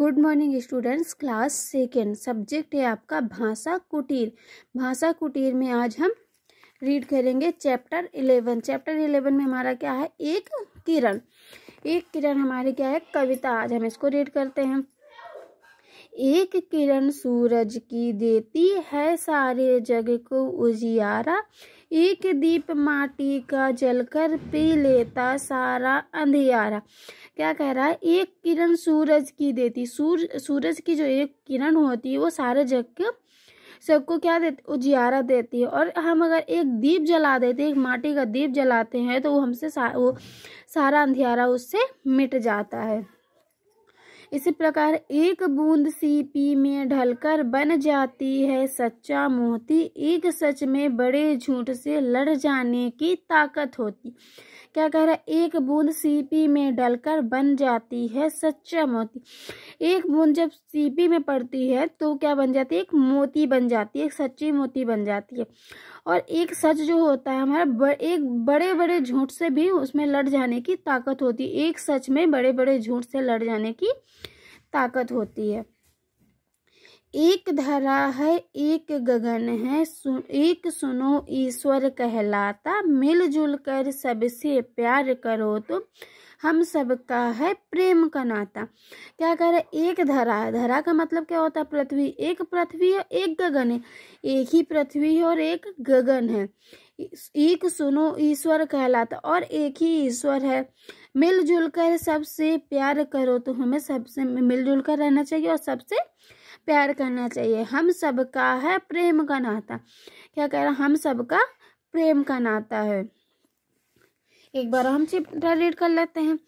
good morning students class second subject है आपका भाषा कुटीर भाषा कुटीर में आज हम रीड करेंगे चैप्टर इलेवन चैप्टर इलेवन में हमारा क्या है एक किरण एक किरण हमारी क्या है कविता आज हम इसको रीड करते हैं एक किरण सूरज की देती है सारे जग को उजियारा एक दीप माटी का जलकर पी लेता सारा अंधियारा क्या कह रहा है एक किरण सूरज की देती सूर सूरज की जो एक किरण होती है वो सारे जग के सबको क्या देती उजियारा देती है और हम अगर एक दीप जला देते एक माटी का दीप जलाते हैं तो वो हमसे सा, वो सारा अंधियारा उससे मिट जाता है इसी प्रकार एक बूंद सीपी में ढलकर बन जाती है सच्चा मोती एक सच में बड़े झूठ से लड़ जाने की ताकत होती क्या कह रहा है एक बूंद सीपी में ढलकर बन जाती है सच्चा मोती एक बूंद जब सीपी में पड़ती है तो क्या बन जाती है एक मोती बन जाती है एक सच्ची मोती बन जाती है और एक सच जो होता है हमारा ब, एक बड़े बड़े झूठ से भी उसमें लड़ जाने की ताकत होती है एक सच में बड़े बड़े झूठ से लड़ जाने की ताकत होती है एक धरा है एक गगन है सु, एक सुनो ईश्वर कहलाता मिलजुल कर सबसे प्यार करो तो हम सबका है प्रेम का नाता क्या कह रहे एक धरा है धरा का मतलब क्या होता है पृथ्वी एक पृथ्वी और एक गगन है एक ही पृथ्वी है और एक गगन है एक सुनो ईश्वर कहलाता और एक ही ईश्वर है मिलजुल कर सबसे प्यार करो तो हमें सबसे मिलजुल कर रहना चाहिए और सबसे प्यार करना चाहिए हम का है प्रेम का नाता क्या कह रहा हम सबका प्रेम का नाता है एक बार हम चिपटा रीड कर लेते हैं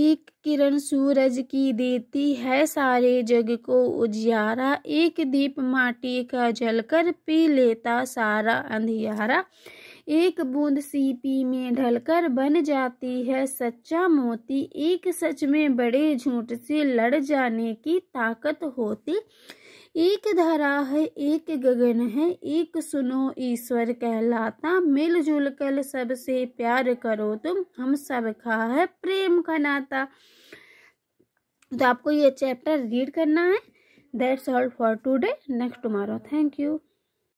एक किरण सूरज की देती है सारे जग को उजियारा एक दीप माटी का जलकर पी लेता सारा अंधियारा एक बूंद सीपी में ढलकर बन जाती है सच्चा मोती एक सच में बड़े झूठ से लड़ जाने की ताकत होती एक धरा है एक गगन है एक सुनो ईश्वर कहलाता मिलजुल कर सबसे प्यार करो तुम हम सब खा है प्रेम खनाता तो आपको ये चैप्टर रीड करना है that's all for today next tomorrow thank you